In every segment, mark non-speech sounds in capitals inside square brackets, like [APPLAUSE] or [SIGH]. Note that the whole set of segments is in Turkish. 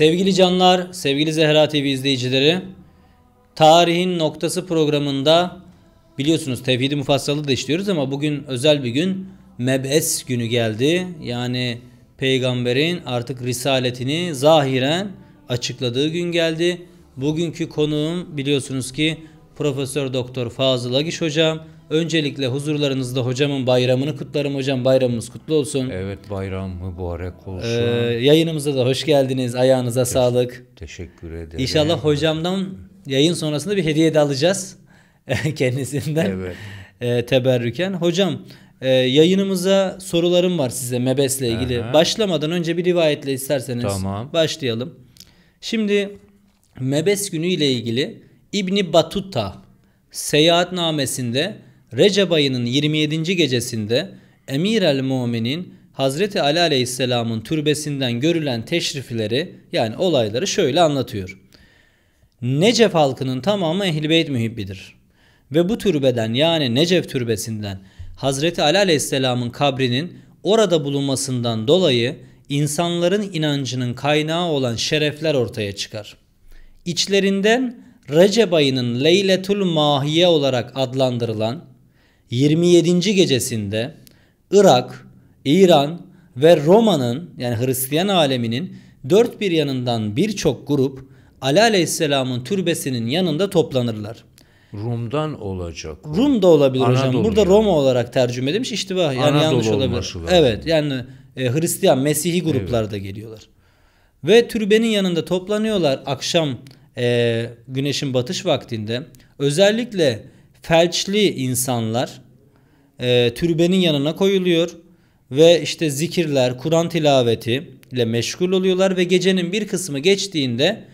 Sevgili canlar, sevgili Zehra TV izleyicileri, Tarihin Noktası programında biliyorsunuz tevhidi mufassalı da işliyoruz ama bugün özel bir gün Mebes günü geldi. Yani peygamberin artık risaletini zahiren açıkladığı gün geldi. Bugünkü konuğum biliyorsunuz ki Profesör Doktor Fazıl Agiş hocam. Öncelikle huzurlarınızda hocamın bayramını kutlarım. Hocam bayramımız kutlu olsun. Evet bayram mübarek olsun. Ee, yayınımıza da hoş geldiniz. Ayağınıza Teş- sağlık. Teşekkür ederim. İnşallah hocamdan yayın sonrasında bir hediye de alacağız. [LAUGHS] Kendisinden. Evet. Ee, teberrüken. Hocam e, yayınımıza sorularım var size Mebes'le ilgili. Aha. Başlamadan önce bir rivayetle isterseniz tamam. başlayalım. Şimdi Mebes günü ile ilgili İbni Batuta seyahatnamesinde Recep ayının 27. gecesinde Emir el Mumin'in Hazreti Ali Aleyhisselam'ın türbesinden görülen teşrifleri yani olayları şöyle anlatıyor. Necef halkının tamamı ehl Beyt mühibbidir. Ve bu türbeden yani Necef türbesinden Hazreti Ali Aleyhisselam'ın kabrinin orada bulunmasından dolayı insanların inancının kaynağı olan şerefler ortaya çıkar. İçlerinden Recep ayının Leyletul Mahiye olarak adlandırılan 27. gecesinde Irak, İran ve Roma'nın yani Hristiyan aleminin dört bir yanından birçok grup Ali Aleyhisselam'ın türbesinin yanında toplanırlar. Rum'dan olacak. O. Rum da olabilir Anadolu hocam. Burada yani. Roma olarak tercüme edilmiş iştibah. Yani Anadolu yanlış olabilir. Lazım. Evet yani e, Hristiyan, Mesih'i grupları evet. geliyorlar. Ve türbenin yanında toplanıyorlar akşam e, güneşin batış vaktinde. Özellikle felçli insanlar e, türbenin yanına koyuluyor ve işte zikirler, Kur'an tilaveti ile meşgul oluyorlar ve gecenin bir kısmı geçtiğinde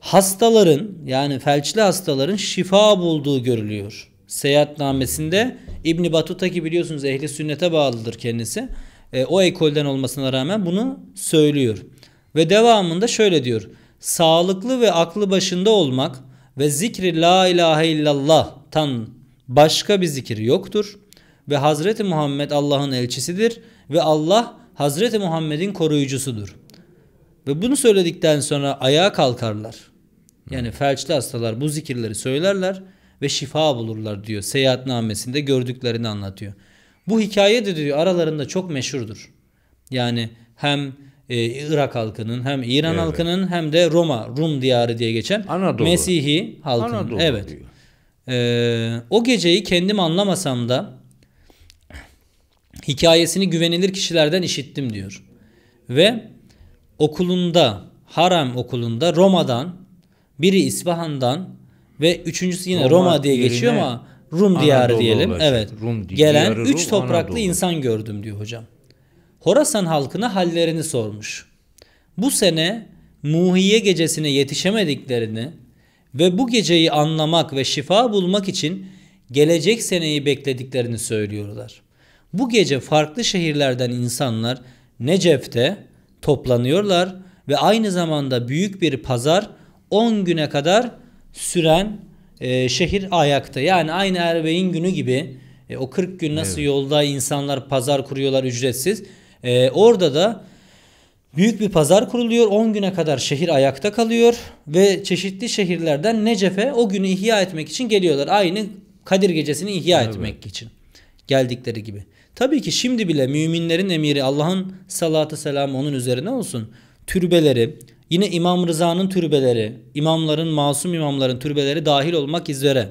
hastaların yani felçli hastaların şifa bulduğu görülüyor. Seyahatnamesinde İbni Batuta ki biliyorsunuz ehli sünnete bağlıdır kendisi. E, o ekolden olmasına rağmen bunu söylüyor. Ve devamında şöyle diyor. Sağlıklı ve aklı başında olmak ve zikri la ilahe illallah'tan başka bir zikir yoktur. Ve Hazreti Muhammed Allah'ın elçisidir. Ve Allah Hazreti Muhammed'in koruyucusudur. Ve bunu söyledikten sonra ayağa kalkarlar. Yani felçli hastalar bu zikirleri söylerler ve şifa bulurlar diyor. Seyahatnamesinde gördüklerini anlatıyor. Bu hikaye de diyor aralarında çok meşhurdur. Yani hem e, Irak halkının hem İran evet. halkının hem de Roma, Rum diyarı diye geçen Anadolu. Mesihi halkının. Anadolu evet. E, o geceyi kendim anlamasam da hikayesini güvenilir kişilerden işittim diyor. Ve okulunda, Haram okulunda Roma'dan, biri İsfahan'dan ve üçüncüsü yine Roma, Roma diye geçiyor ama Rum diyarı diyelim. Olacak. Evet. Rum gelen diyarı, üç topraklı Anadolu. insan gördüm diyor hocam. Horasan halkına hallerini sormuş. Bu sene Muhiye gecesine yetişemediklerini ve bu geceyi anlamak ve şifa bulmak için gelecek seneyi beklediklerini söylüyorlar. Bu gece farklı şehirlerden insanlar Necef'te toplanıyorlar ve aynı zamanda büyük bir pazar 10 güne kadar süren e, şehir ayakta. Yani aynı Erbeyin günü gibi e, o 40 gün nasıl evet. yolda insanlar pazar kuruyorlar ücretsiz. Ee, orada da büyük bir pazar kuruluyor. 10 güne kadar şehir ayakta kalıyor ve çeşitli şehirlerden Necef'e o günü ihya etmek için geliyorlar. Aynı Kadir gecesini ihya evet. etmek için geldikleri gibi. Tabii ki şimdi bile müminlerin emiri Allah'ın salatı selam onun üzerine olsun. Türbeleri, yine İmam Rıza'nın türbeleri, imamların, masum imamların türbeleri dahil olmak üzere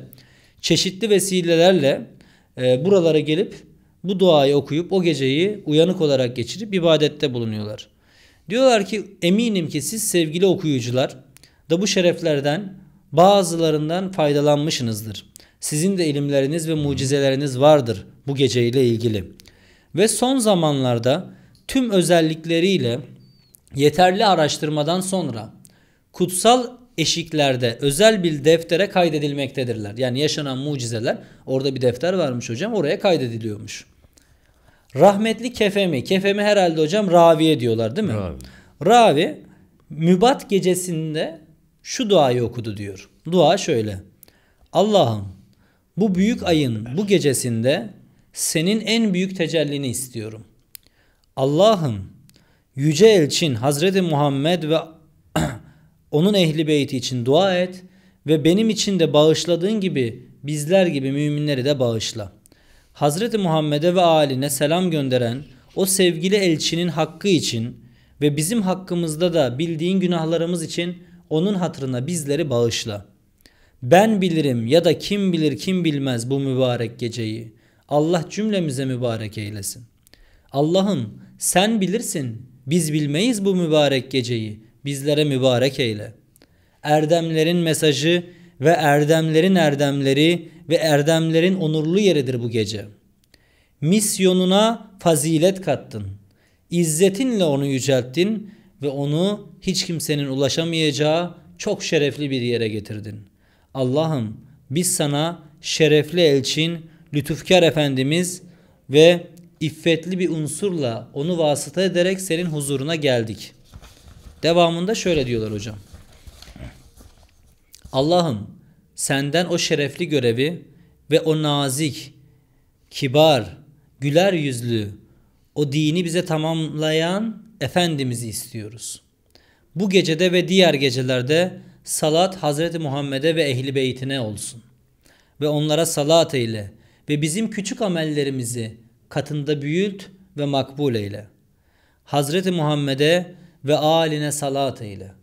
çeşitli vesilelerle e, buralara gelip bu duayı okuyup o geceyi uyanık olarak geçirip ibadette bulunuyorlar. Diyorlar ki eminim ki siz sevgili okuyucular da bu şereflerden bazılarından faydalanmışsınızdır. Sizin de ilimleriniz ve mucizeleriniz vardır bu geceyle ilgili. Ve son zamanlarda tüm özellikleriyle yeterli araştırmadan sonra kutsal eşiklerde özel bir deftere kaydedilmektedirler. Yani yaşanan mucizeler orada bir defter varmış hocam oraya kaydediliyormuş. Rahmetli Kefemi. Kefemi herhalde hocam raviye diyorlar değil mi? Ravi. Ravi mübat gecesinde şu duayı okudu diyor. Dua şöyle. Allah'ım bu büyük ayın bu gecesinde senin en büyük tecellini istiyorum. Allah'ım yüce elçin Hazreti Muhammed ve [CLEARS THROAT] onun ehli beyti için dua et ve benim için de bağışladığın gibi bizler gibi müminleri de bağışla.'' Hazreti Muhammed'e ve aline selam gönderen o sevgili elçinin hakkı için ve bizim hakkımızda da bildiğin günahlarımız için onun hatırına bizleri bağışla. Ben bilirim ya da kim bilir kim bilmez bu mübarek geceyi. Allah cümlemize mübarek eylesin. Allah'ım sen bilirsin biz bilmeyiz bu mübarek geceyi. Bizlere mübarek eyle. Erdemlerin mesajı ve erdemlerin erdemleri ve erdemlerin onurlu yeridir bu gece. Misyonuna fazilet kattın. İzzetinle onu yücelttin ve onu hiç kimsenin ulaşamayacağı çok şerefli bir yere getirdin. Allah'ım biz sana şerefli elçin, lütufkar efendimiz ve iffetli bir unsurla onu vasıta ederek senin huzuruna geldik. Devamında şöyle diyorlar hocam. Allah'ım senden o şerefli görevi ve o nazik, kibar, güler yüzlü, o dini bize tamamlayan Efendimiz'i istiyoruz. Bu gecede ve diğer gecelerde salat Hazreti Muhammed'e ve ehli beytine olsun. Ve onlara salat eyle ve bizim küçük amellerimizi katında büyült ve makbul eyle. Hazreti Muhammed'e ve aline salat eyle.''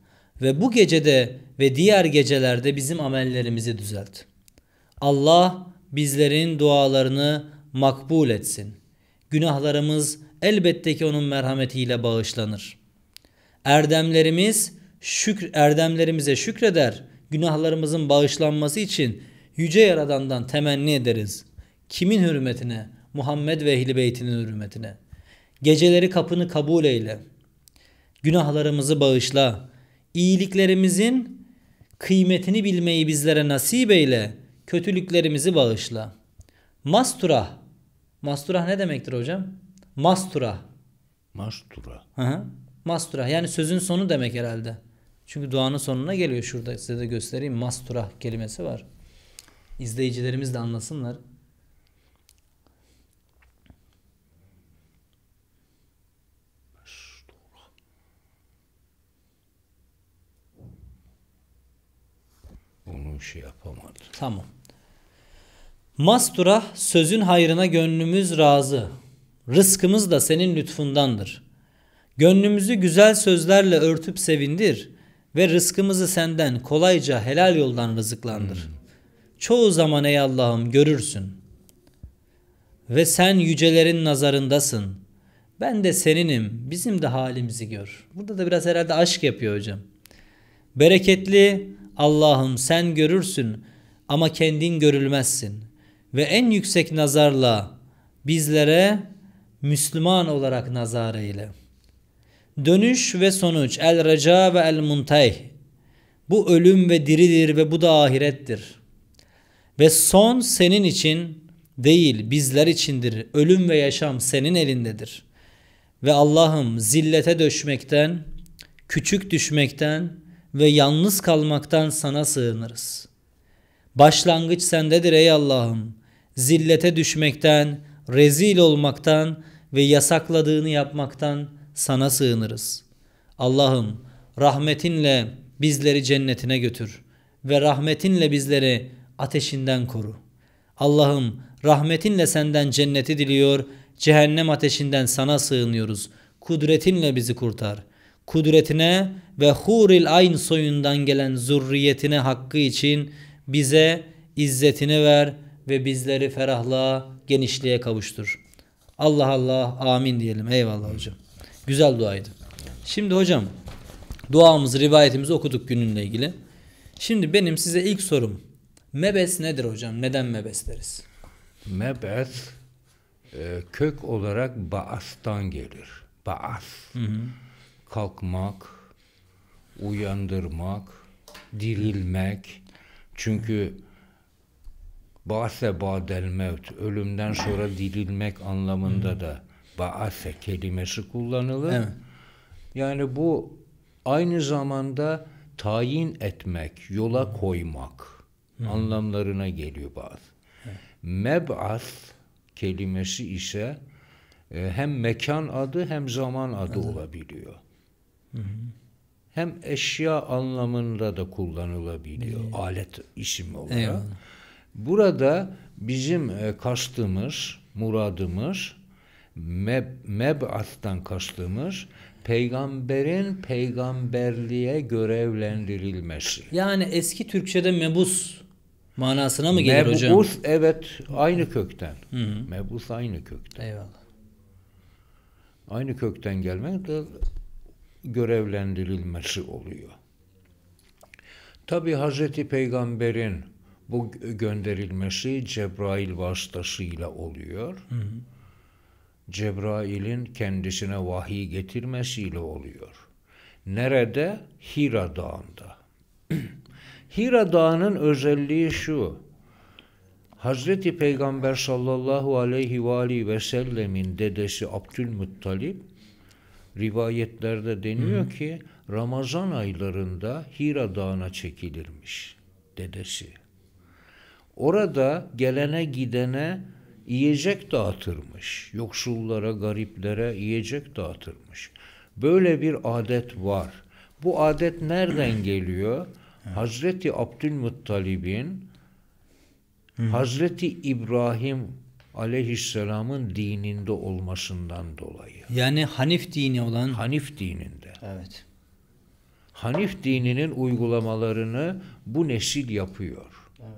Ve bu gecede ve diğer gecelerde bizim amellerimizi düzelt. Allah bizlerin dualarını makbul etsin. Günahlarımız elbette ki onun merhametiyle bağışlanır. Erdemlerimiz şükr erdemlerimize şükreder. Günahlarımızın bağışlanması için yüce yaradandan temenni ederiz. Kimin hürmetine? Muhammed ve ehli beytinin hürmetine. Geceleri kapını kabul eyle. Günahlarımızı bağışla. İyiliklerimizin kıymetini bilmeyi bizlere nasip eyle. Kötülüklerimizi bağışla. Mastura, mastura ne demektir hocam? Mastura. Mastura. Hı hı. Mastura. yani sözün sonu demek herhalde. Çünkü duanın sonuna geliyor şurada size de göstereyim. Mastura kelimesi var. İzleyicilerimiz de anlasınlar. şey yapamadı. Tamam. Mastura sözün hayrına gönlümüz razı. Rızkımız da senin lütfundandır. Gönlümüzü güzel sözlerle örtüp sevindir ve rızkımızı senden kolayca helal yoldan rızıklandır. Hmm. Çoğu zaman ey Allah'ım görürsün. Ve sen yücelerin nazarındasın. Ben de seninim. Bizim de halimizi gör. Burada da biraz herhalde aşk yapıyor hocam. Bereketli Allah'ım sen görürsün ama kendin görülmezsin. Ve en yüksek nazarla bizlere Müslüman olarak nazar eyle. Dönüş ve sonuç el reca ve el muntayh. Bu ölüm ve diridir ve bu da ahirettir. Ve son senin için değil bizler içindir. Ölüm ve yaşam senin elindedir. Ve Allah'ım zillete düşmekten küçük düşmekten, ve yalnız kalmaktan sana sığınırız. Başlangıç sendedir ey Allah'ım. Zillete düşmekten, rezil olmaktan ve yasakladığını yapmaktan sana sığınırız. Allah'ım rahmetinle bizleri cennetine götür ve rahmetinle bizleri ateşinden koru. Allah'ım rahmetinle senden cenneti diliyor, cehennem ateşinden sana sığınıyoruz. Kudretinle bizi kurtar.'' kudretine ve Huril Ayn soyundan gelen zürriyetine hakkı için bize izzetini ver ve bizleri ferahlığa, genişliğe kavuştur. Allah Allah amin diyelim. Eyvallah hocam. Güzel duaydı. Şimdi hocam duamızı, rivayetimizi okuduk gününle ilgili. Şimdi benim size ilk sorum. Mebes nedir hocam? Neden mebes deriz? Mebes e, kök olarak baastan gelir. Baas. Hı hı kalkmak, uyandırmak, dirilmek. Çünkü Ba'se ba'del mevt, ölümden sonra dirilmek anlamında da Ba'se kelimesi kullanılır. Yani bu aynı zamanda tayin etmek, yola koymak anlamlarına geliyor bazı. Evet. Meb'as kelimesi ise e, hem mekan adı hem zaman adı olabiliyor. Hem eşya anlamında da kullanılabiliyor. Ee, alet isim olarak. Eyvallah. Burada bizim e, kastımız, muradımız meb meb'attan kastımız peygamberin peygamberliğe görevlendirilmesi. Yani eski Türkçe'de mebus manasına mı geliyor? mebus, hocam? Mebus evet aynı kökten. Hı hı. Mebus aynı kökten. Eyvallah. Aynı kökten gelmek de görevlendirilmesi oluyor. Tabi Hazreti Peygamber'in bu gönderilmesi Cebrail vasıtasıyla oluyor. Hı hı. Cebrail'in kendisine vahiy getirmesiyle oluyor. Nerede? Hira Dağı'nda. [CLEARS THROAT] Hira Dağı'nın özelliği şu. Hazreti Peygamber sallallahu aleyhi ve, aleyhi ve sellemin dedesi Abdülmuttalip rivayetlerde deniyor hı ki Ramazan aylarında Hira Dağı'na çekilirmiş dedesi. Orada gelene gidene yiyecek dağıtırmış. Yoksullara, gariplere yiyecek dağıtırmış. Böyle bir adet var. Bu adet nereden [CLEARS THROAT] geliyor? Evet. Hazreti Abdülmuttalib'in Hazreti İbrahim aleyhisselamın dininde olmasından dolayı. Yani Hanif dini olan. Hanif dininde. Evet. Hanif dininin uygulamalarını bu nesil yapıyor. Evet.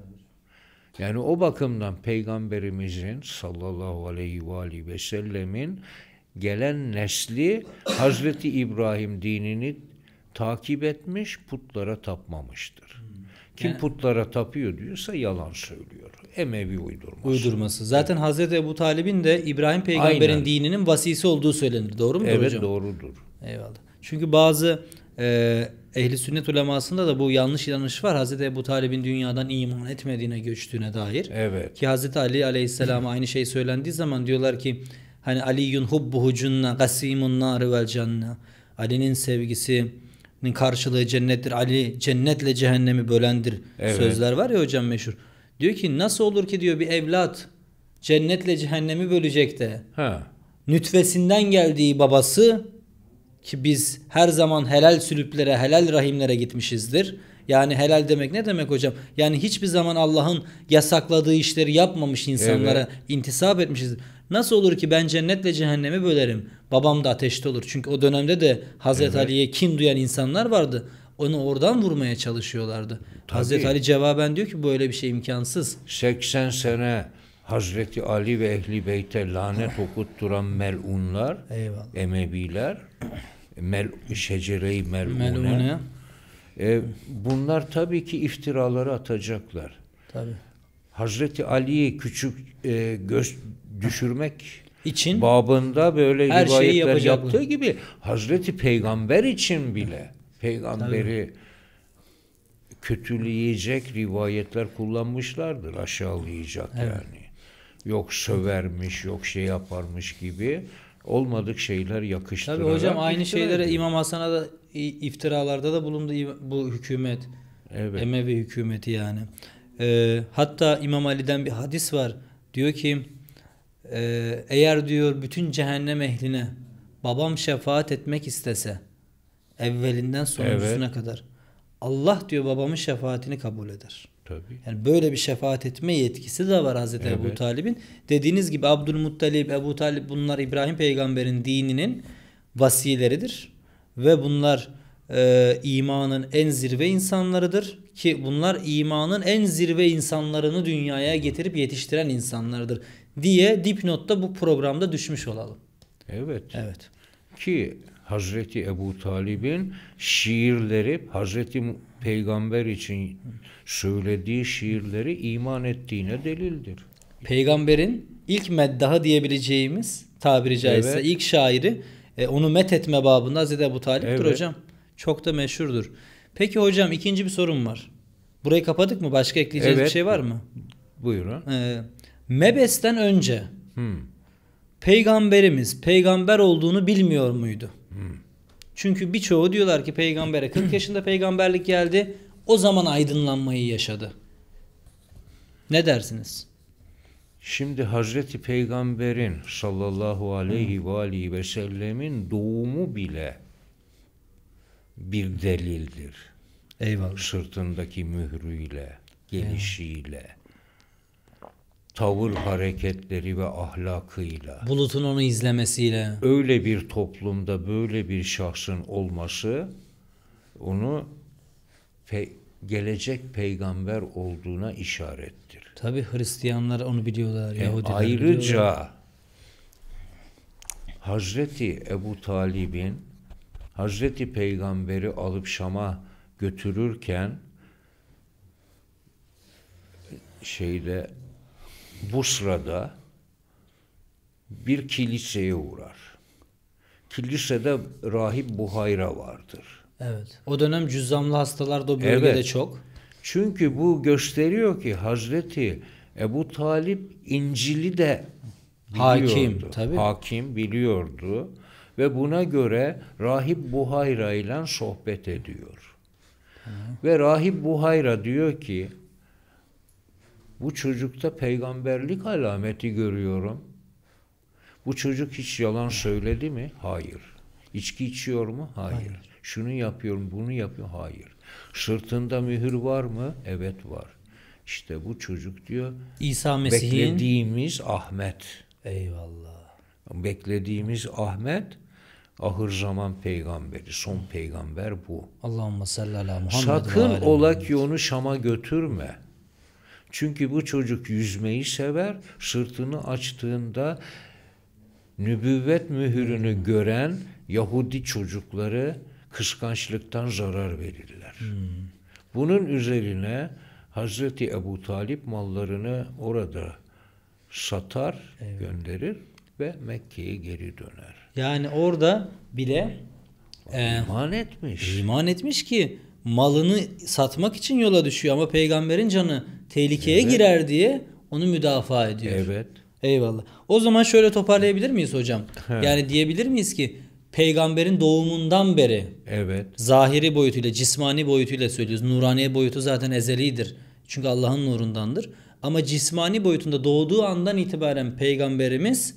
Yani o bakımdan Peygamberimizin sallallahu aleyhi ve, aleyhi ve sellemin gelen nesli Hazreti İbrahim dinini takip etmiş, putlara tapmamıştır. Hmm. Kim putlara tapıyor diyorsa yalan söylüyor. Emevi uydurması. Uydurması. Zaten evet. Hazreti Ebu Talib'in de İbrahim peygamberin Aynen. dininin vasisi olduğu söylenir. Doğru mu evet, hocam? doğrudur. Eyvallah. Çünkü bazı e, ehli sünnet ulemasında da bu yanlış inanış var. Hazreti Ebu Talib'in dünyadan iman etmediğine göçtüğüne dair. Evet. Ki Hazreti Ali aleyhisselama aynı şey söylendiği zaman diyorlar ki hani Aliyun hubbuhu cunna gasimun nari vel canne. Ali'nin sevgisinin karşılığı cennettir. Ali cennetle cehennemi bölendir. Evet. Sözler var ya hocam meşhur. Diyor ki nasıl olur ki diyor bir evlat cennetle cehennemi bölecek de. Ha. Nütfesinden geldiği babası ki biz her zaman helal sülüplere, helal rahimlere gitmişizdir. Yani helal demek ne demek hocam? Yani hiçbir zaman Allah'ın yasakladığı işleri yapmamış insanlara evet. intisap etmişiz. Nasıl olur ki ben cennetle cehennemi bölerim? Babam da ateşte olur. Çünkü o dönemde de Hazreti evet. Ali'ye kin duyan insanlar vardı onu oradan vurmaya çalışıyorlardı. Tabii. Hazreti Ali cevaben diyor ki böyle bir şey imkansız. 80 sene Hazreti Ali ve Ehli Beyt'e lanet okutturan melunlar, Eyvallah. Emeviler, mel, şecere-i melune. melune. E, bunlar tabii ki iftiraları atacaklar. Tabii. Hazreti Ali'yi küçük e, göz düşürmek için babında böyle Her rivayetler yaptığı gibi Hazreti Peygamber için bile peygamberi Tabii. kötüleyecek rivayetler kullanmışlardır aşağılayacak evet. yani. Yok sövermiş, yok şey yaparmış gibi olmadık şeyler yakıştırarak. Tabii hocam aynı şeylere İmam Hasan'a da iftiralarda da bulundu bu hükümet. Evet. Emevi hükümeti yani. Ee, hatta İmam Ali'den bir hadis var. Diyor ki ee, eğer diyor bütün cehennem ehline babam şefaat etmek istese Evvelinden sonuncusuna evet. kadar. Allah diyor babamın şefaatini kabul eder. Tabii. Yani böyle bir şefaat etme yetkisi de var Hazreti evet. Ebu Talib'in. Dediğiniz gibi Abdülmuttalib, Ebu Talib bunlar İbrahim peygamberin dininin vasileridir. Ve bunlar e, imanın en zirve insanlarıdır. Ki bunlar imanın en zirve insanlarını dünyaya getirip yetiştiren insanlardır diye dipnotta bu programda düşmüş olalım. Evet. Evet. Ki Hazreti Ebu Talib'in şiirleri Hazreti Peygamber için söylediği şiirleri iman ettiğine delildir. Peygamberin ilk meddaha diyebileceğimiz tabiri caizse evet. ilk şairi e, onu met etme babında Hazreti Ebu Talip'tir evet. hocam. Çok da meşhurdur. Peki hocam ikinci bir sorum var. Burayı kapadık mı? Başka ekleyeceğiz evet. bir şey var mı? Buyurun. Ee, Mebes'ten önce hmm. peygamberimiz peygamber olduğunu bilmiyor muydu? Çünkü birçoğu diyorlar ki peygambere 40 [CLEARS THROAT] yaşında peygamberlik geldi. O zaman aydınlanmayı yaşadı. Ne dersiniz? Şimdi Hazreti Peygamber'in sallallahu aleyhi ve aleyhi ve sellemin doğumu bile bir delildir. Eyvallah. Sırtındaki mührüyle, gelişiyle. Eyvallah tavır hareketleri ve ahlakıyla. Bulut'un onu izlemesiyle. Öyle bir toplumda böyle bir şahsın olması onu pe gelecek peygamber olduğuna işarettir. Tabi Hristiyanlar onu biliyorlar. E, ayrıca biliyorlar. Hazreti Ebu Talib'in Hazreti Peygamberi alıp Şam'a götürürken şeyde bu sırada bir kiliseye uğrar. Kilisede rahip Buhayra vardır. Evet. O dönem cüzzamlı hastalar da o bölgede evet. çok. Çünkü bu gösteriyor ki Hazreti Ebu Talip İncil'i de biliyordu. Hakim, tabii. Hakim biliyordu ve buna göre Rahip Buhayra ile sohbet ediyor. Hı. Ve Rahip Buhayra diyor ki bu çocukta peygamberlik alameti görüyorum. Bu çocuk hiç yalan söyledi mi? Hayır. İçki içiyor mu? Hayır. Hayır. Şunu yapıyorum, bunu yapıyorum. Hayır. Sırtında mühür var mı? Evet var. İşte bu çocuk diyor. İsa Mesih'in beklediğimiz Ahmet. Eyvallah. Beklediğimiz Ahmet ahır zaman peygamberi. Son peygamber bu. Allahümme salli ala Muhammed Sakın ola ki onu Şam'a götürme. Çünkü bu çocuk yüzmeyi sever. Sırtını açtığında nübüvvet mühürünü gören Yahudi çocukları kıskançlıktan zarar verirler. Hmm. Bunun üzerine Hazreti Ebu Talip mallarını orada satar, evet. gönderir ve Mekke'ye geri döner. Yani orada bile e, iman e, etmiş. İman etmiş ki malını satmak için yola düşüyor ama peygamberin canı tehlikeye evet. girer diye onu müdafaa ediyor. Evet. Eyvallah. O zaman şöyle toparlayabilir miyiz hocam? He. Yani diyebilir miyiz ki peygamberin doğumundan beri evet. zahiri boyutuyla, cismani boyutuyla söylüyoruz. Nuraniye boyutu zaten ezelidir. Çünkü Allah'ın nurundandır. Ama cismani boyutunda doğduğu andan itibaren peygamberimiz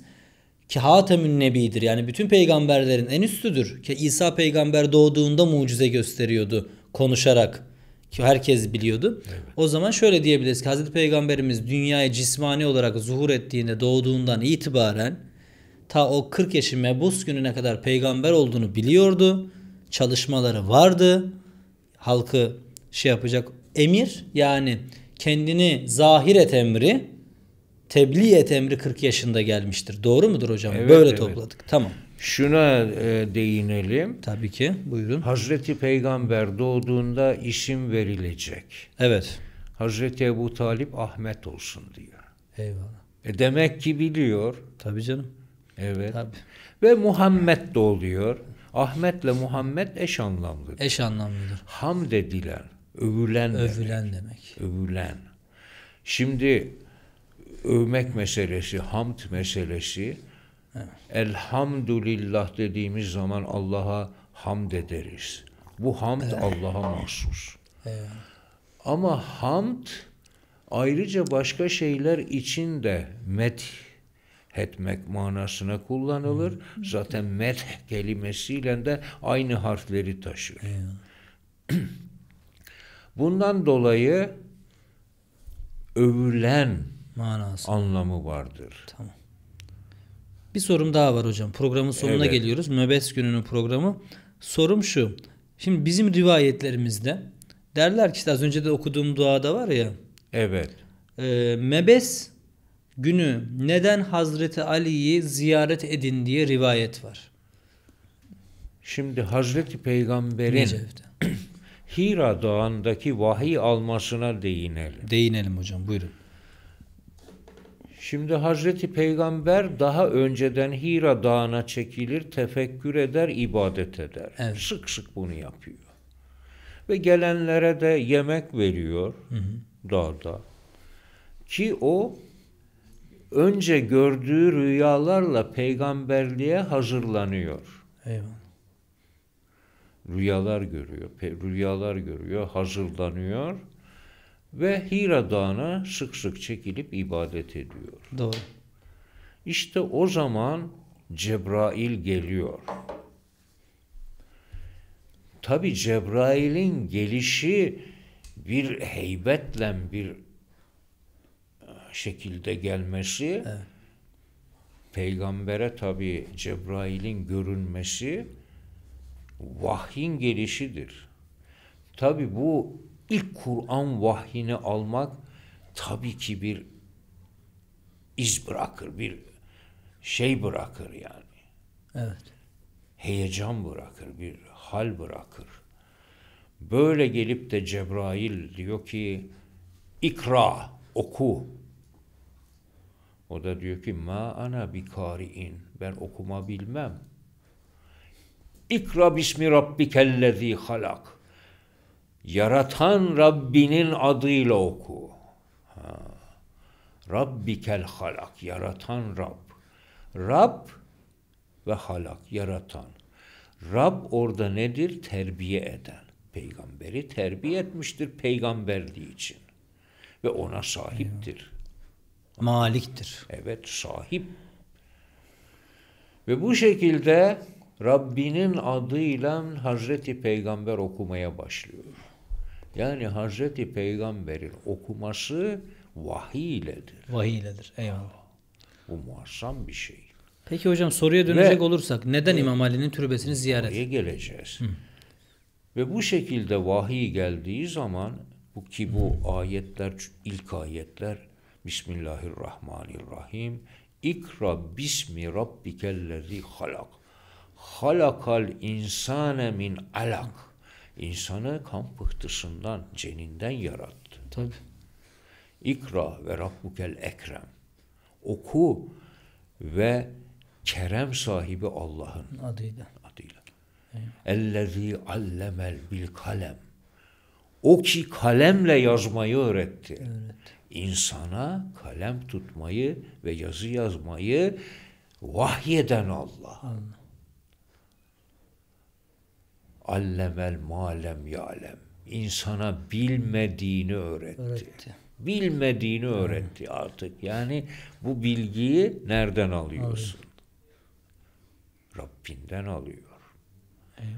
ki Hatemün Nebi'dir. Yani bütün peygamberlerin en üstüdür. Ki İsa peygamber doğduğunda mucize gösteriyordu konuşarak ki herkes biliyordu. Evet. O zaman şöyle diyebiliriz ki Hazreti Peygamberimiz dünyaya cismani olarak zuhur ettiğinde doğduğundan itibaren ta o 40 yaşı mebus gününe kadar peygamber olduğunu biliyordu. Çalışmaları vardı. Halkı şey yapacak emir yani kendini zahir et emri tebliğ et emri 40 yaşında gelmiştir. Doğru mudur hocam? Evet, Böyle evet. topladık. Tamam şuna e, değinelim. Tabii ki. Buyurun. Hazreti Peygamber doğduğunda isim verilecek. Evet. Hazreti Ebu Talip Ahmet olsun diyor. Eyvallah. E demek ki biliyor. Tabii canım. Evet. Tabii. Ve Muhammed de oluyor. Ahmet'le Muhammed eş anlamlıdır. Eş anlamlıdır. Ham dediler. Övülen, övülen demek. demek. Övülen. Şimdi övmek meselesi, hamd meselesi Evet. Elhamdülillah dediğimiz zaman Allah'a hamd ederiz. Bu hamd evet. Allah'a mahsus. Evet. Ama hamd ayrıca başka şeyler için de met etmek manasına kullanılır. Hmm. Zaten met kelimesiyle de aynı harfleri taşır. Evet. Bundan dolayı övülen manası anlamı vardır. Tamam. Bir sorum daha var hocam. Programın sonuna evet. geliyoruz. Möbes gününün programı. Sorum şu. Şimdi bizim rivayetlerimizde derler ki işte az önce de okuduğum duada var ya. Evet. E, ee, Mebes günü neden Hazreti Ali'yi ziyaret edin diye rivayet var. Şimdi Hazreti Peygamber'in Necev'de. [CLEARS THROAT] Hira Dağı'ndaki vahiy almasına değinelim. Değinelim hocam buyurun. Şimdi Hazreti Peygamber daha önceden Hira Dağı'na çekilir, tefekkür eder, ibadet eder. Evet. Sık sık bunu yapıyor. Ve gelenlere de yemek veriyor hı hı. dağda. Ki o önce gördüğü rüyalarla peygamberliğe hazırlanıyor. Eyvallah. Rüyalar görüyor, rüyalar görüyor, hazırlanıyor ve Hira Dağı'na sık sık çekilip ibadet ediyor. Doğru. İşte o zaman Cebrail geliyor. Tabi Cebrail'in gelişi bir heybetle bir şekilde gelmesi, peygambere tabi Cebrail'in görünmesi vahyin gelişidir. Tabi bu ilk Kur'an vahyini almak tabii ki bir iz bırakır, bir şey bırakır yani. Evet. Heyecan bırakır, bir hal bırakır. Böyle gelip de Cebrail diyor ki ikra oku. O da diyor ki ma ana bikariin ben okuma bilmem. İkra bismi rabbikellezi halak. Yaratan Rabbinin adıyla oku. Ha. Rabbikel halak, yaratan Rab. Rab ve halak, yaratan. Rab orada nedir? Terbiye eden. Peygamberi terbiye etmiştir peygamberliği için. Ve ona sahiptir. Maliktir. Evet, sahip. Ve bu şekilde Rabbinin adıyla Hazreti Peygamber okumaya başlıyor. Yani Hazreti Peygamber'in okuması vahiy iledir. Vahiy iledir. Eyvallah. Bu muazzam bir şey. Peki hocam soruya dönecek Ve, olursak neden e, İmam Ali'nin türbesini ziyaret? Oraya geleceğiz. Hı. Ve bu şekilde vahiy geldiği zaman bu ki bu Hı. ayetler ilk ayetler Bismillahirrahmanirrahim. İkra bismi rabbikellezi halak. Halakal insane min alak insanı kan pıhtısından, ceninden yarattı. Tabii. İkra ve Rabbukel Ekrem. Oku ve kerem sahibi Allah'ın adıyla. adıyla. Ellezî allemel bil kalem. O ki kalemle yazmayı öğretti. Evet. İnsana kalem tutmayı ve yazı yazmayı vahyeden Allah. Allah. Allemel malem yalem. İnsana bilmediğini öğretti. öğretti. Bilmediğini öğretti evet. artık. Yani bu bilgiyi nereden alıyorsun? Abi. Rabbinden alıyor. Evet.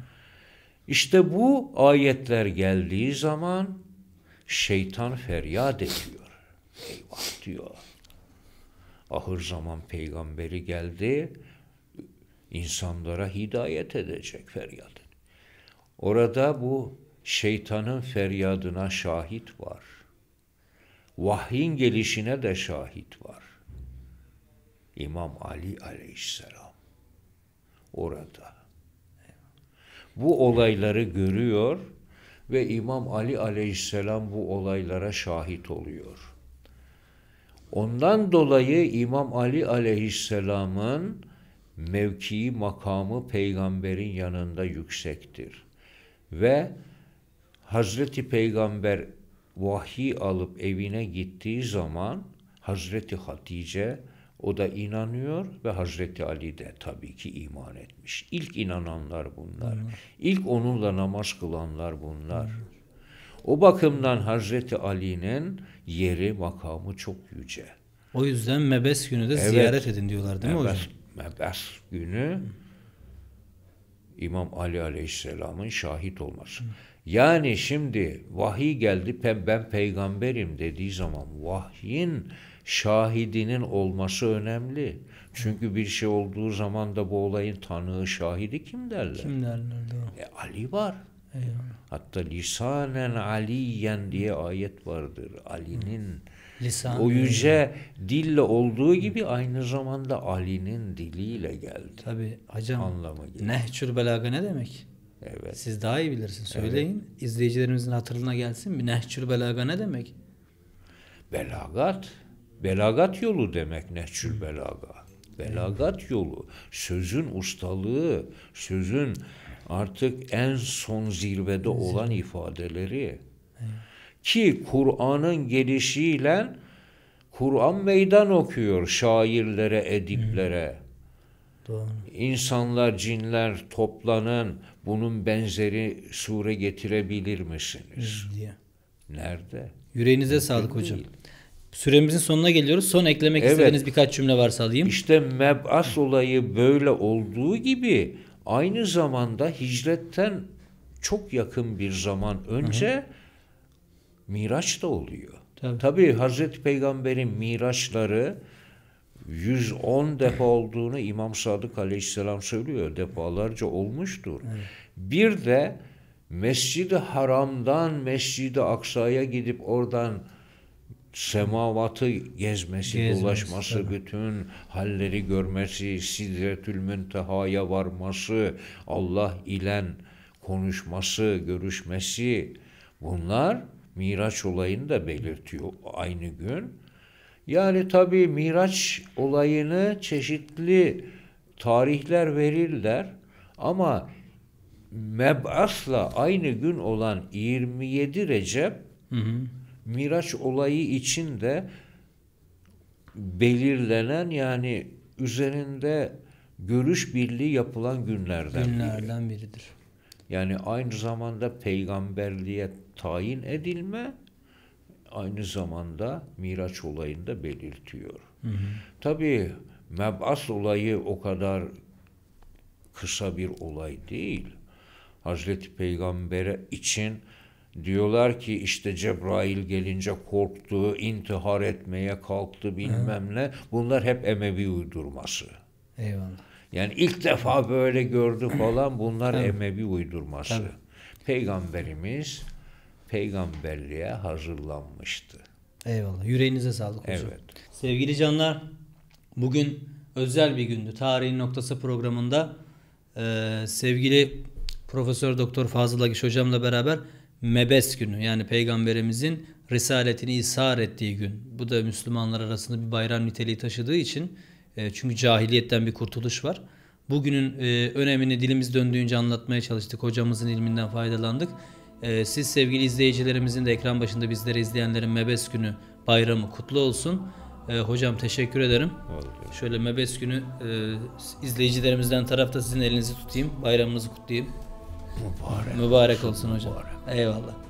İşte bu ayetler geldiği zaman şeytan feryat ediyor. Eyvah diyor. Ahır zaman peygamberi geldi, insanlara hidayet edecek feryat Orada bu şeytanın feryadına şahit var. Vahyin gelişine de şahit var. İmam Ali aleyhisselam orada. Bu olayları görüyor ve İmam Ali aleyhisselam bu olaylara şahit oluyor. Ondan dolayı İmam Ali aleyhisselamın mevkii, makamı peygamberin yanında yüksektir ve Hazreti Peygamber vahiy alıp evine gittiği zaman Hazreti Hatice o da inanıyor ve Hazreti Ali de tabii ki iman etmiş. İlk inananlar bunlar. Hı. İlk onunla namaz kılanlar bunlar. O bakımdan Hazreti Ali'nin yeri, makamı çok yüce. O yüzden Mebes günü de evet. ziyaret edin diyorlar değil Mebes, mi hocam? Mebes günü Hı İmam Ali Aleyhisselam'ın şahit olması. Yani şimdi vahiy geldi ben peygamberim dediği zaman vahyin şahidinin olması önemli. Çünkü bir şey olduğu zaman da bu olayın tanığı şahidi kim derler? Kim derler? E, Ali var. Eyvallah. Hatta lisanen aliyen diye ayet vardır. Ali'nin Hı Lisan, o yüce hmm. dille olduğu gibi aynı zamanda Ali'nin diliyle geldi. Tabi hocam anlamı geldi. Nehçür belaga ne demek? Evet. Siz daha iyi bilirsiniz. Söyleyin. Evet. İzleyicilerimizin hatırına gelsin. Bir nehçül belaga ne demek? Belagat. Belagat yolu demek nehçür belaga. Belagat yolu. Sözün ustalığı, sözün artık en son zirvede olan ifadeleri. Evet. Ki Kur'an'ın gelişiyle Kur'an meydan okuyor şairlere, ediplere. Doğru. İnsanlar, cinler toplanın bunun benzeri sure getirebilir misiniz? Diye. Nerede? Yüreğinize Mümkün sağlık değil. hocam. Süremizin sonuna geliyoruz. Son eklemek evet. istediğiniz birkaç cümle varsa alayım. İşte meb'as olayı böyle olduğu gibi aynı zamanda hicretten çok yakın bir zaman önce hı hı Miraç da oluyor. Tabii. Tabii Hazreti Peygamber'in miraçları 110 defa olduğunu İmam Sadık Aleyhisselam söylüyor. Defalarca olmuştur. Bir de Mescid-i Haram'dan Mescid-i Aksa'ya gidip oradan semavatı gezmesi, Gezmesi dolaşması, tabii. bütün halleri görmesi, Sidretül Münteha'ya varması, Allah ile konuşması, görüşmesi bunlar Miraç olayını da belirtiyor aynı gün. Yani tabii Miraç olayını çeşitli tarihler verirler ama Meb'asla aynı gün olan 27 Recep hı hı. Miraç olayı için de belirlenen yani üzerinde görüş birliği yapılan günlerden, günlerden biri. biridir. Yani aynı zamanda peygamberliğe tayin edilme aynı zamanda Miraç olayında belirtiyor. Hı hı. Tabii Meb'as olayı o kadar kısa bir olay değil. Hazreti Peygamber'e için diyorlar ki işte Cebrail gelince korktu, intihar etmeye kalktı bilmem hı. ne. Bunlar hep Emevi uydurması. Eyvallah. Yani ilk defa böyle gördü falan bunlar Emevi uydurması. Tabii. Peygamberimiz peygamberliğe hazırlanmıştı. Eyvallah. Yüreğinize sağlık hocam. Evet. Sevgili canlar, bugün özel bir gündü. Tarihin Noktası programında e, sevgili Profesör Doktor Fazıl Akış hocamla beraber Mebes günü yani peygamberimizin risaletini ishar ettiği gün. Bu da Müslümanlar arasında bir bayram niteliği taşıdığı için e, çünkü cahiliyetten bir kurtuluş var. Bugünün e, önemini dilimiz döndüğünce anlatmaya çalıştık. Hocamızın ilminden faydalandık. Ee, siz sevgili izleyicilerimizin de ekran başında bizleri izleyenlerin Mebes Günü bayramı kutlu olsun. Ee, hocam teşekkür ederim. Olur. Şöyle Mebes Günü e, izleyicilerimizden tarafta sizin elinizi tutayım. Bayramınızı kutlayayım. Mübarek, mübarek olsun, olsun hocam. Mübarek. Eyvallah.